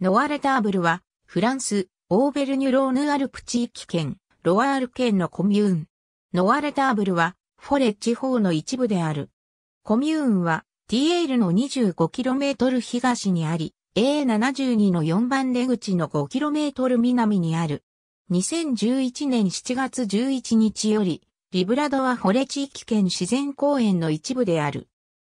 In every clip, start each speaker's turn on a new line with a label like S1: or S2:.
S1: ノアレターブルは、フランス、オーベルニュローヌアルプ地域圏、ロワール県のコミューン。ノアレターブルは、フォレ地方の一部である。コミューンは、ティエールの 25km 東にあり、A72 の4番出口の 5km 南にある。2011年7月11日より、リブラドはフォレ地域圏自然公園の一部である。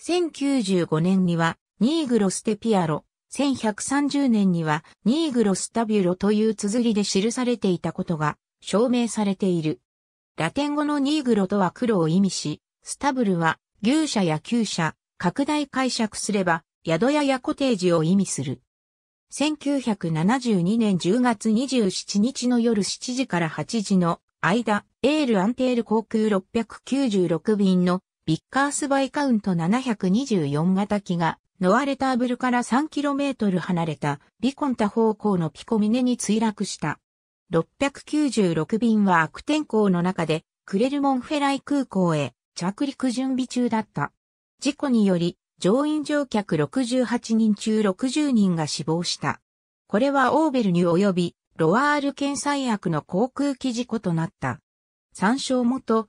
S1: 1095年には、ニーグロステピアロ、1130年にはニーグロスタビュロという綴りで記されていたことが証明されている。ラテン語のニーグロとは黒を意味し、スタブルは牛舎や旧舎、拡大解釈すれば宿屋やコテージを意味する。1972年10月27日の夜7時から8時の間、エールアンテール航空696便のビッカースバイカウント724型機がノアレターブルから 3km 離れたビコンタ方向のピコミネに墜落した。696便は悪天候の中でクレルモンフェライ空港へ着陸準備中だった。事故により乗員乗客68人中60人が死亡した。これはオーベルに及びロワール県最悪の航空機事故となった。参照元